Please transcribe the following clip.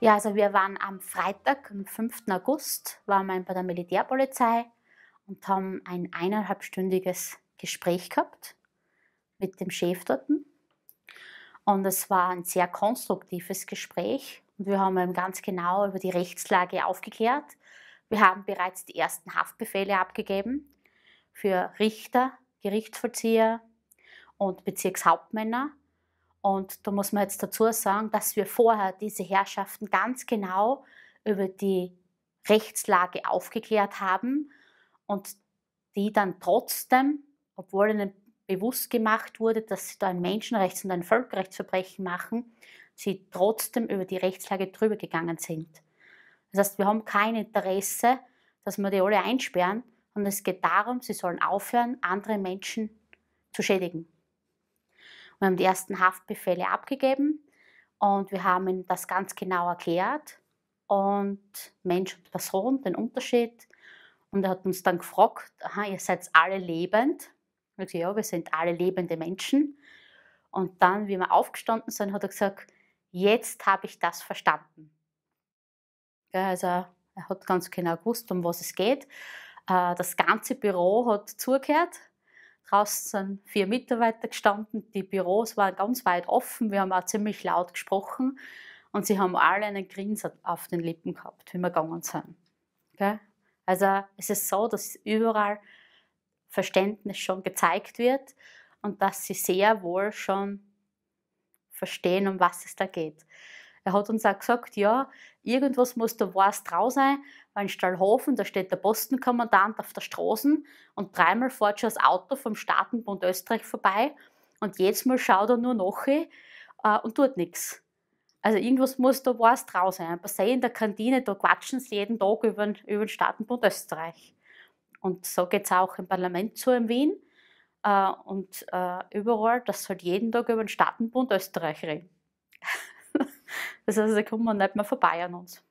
Ja, also wir waren am Freitag, am 5. August, waren wir bei der Militärpolizei und haben ein eineinhalbstündiges Gespräch gehabt mit dem Chef dort. Und es war ein sehr konstruktives Gespräch und wir haben ihm ganz genau über die Rechtslage aufgeklärt. Wir haben bereits die ersten Haftbefehle abgegeben für Richter, Gerichtsvollzieher und Bezirkshauptmänner und da muss man jetzt dazu sagen, dass wir vorher diese Herrschaften ganz genau über die Rechtslage aufgeklärt haben und die dann trotzdem, obwohl ihnen bewusst gemacht wurde, dass sie da ein Menschenrechts- und ein Völkerrechtsverbrechen machen, sie trotzdem über die Rechtslage drüber gegangen sind. Das heißt, wir haben kein Interesse, dass wir die alle einsperren, sondern es geht darum, sie sollen aufhören, andere Menschen zu schädigen. Wir haben die ersten Haftbefehle abgegeben und wir haben ihm das ganz genau erklärt und Mensch und Person, den Unterschied. Und er hat uns dann gefragt, aha, ihr seid alle lebend. Ich gesagt, ja, wir sind alle lebende Menschen. Und dann, wie wir aufgestanden sind, hat er gesagt, jetzt habe ich das verstanden. Ja, also er hat ganz genau gewusst, um was es geht. Äh, das ganze Büro hat zugehört Draußen sind vier Mitarbeiter gestanden, die Büros waren ganz weit offen, wir haben auch ziemlich laut gesprochen und sie haben alle einen Grinsen auf den Lippen gehabt, wie wir gegangen sind. Okay? Also es ist so, dass überall Verständnis schon gezeigt wird und dass sie sehr wohl schon verstehen, um was es da geht. Er hat uns auch gesagt, ja, irgendwas muss da was drau sein, weil in Stallhofen, da steht der Postenkommandant auf der Straße und dreimal fährt schon das Auto vom Staatenbund Österreich vorbei und jedes Mal schaut er nur nach äh, und tut nichts. Also irgendwas muss da was drau sein. Bei sich in der Kantine, da quatschen sie jeden Tag über, über den Staatenbund Österreich. Und so geht es auch im Parlament zu in Wien äh, und äh, überall, dass sie halt jeden Tag über den Staatenbund Österreich reden. Das heißt, da kommt man nicht mehr vorbei an uns.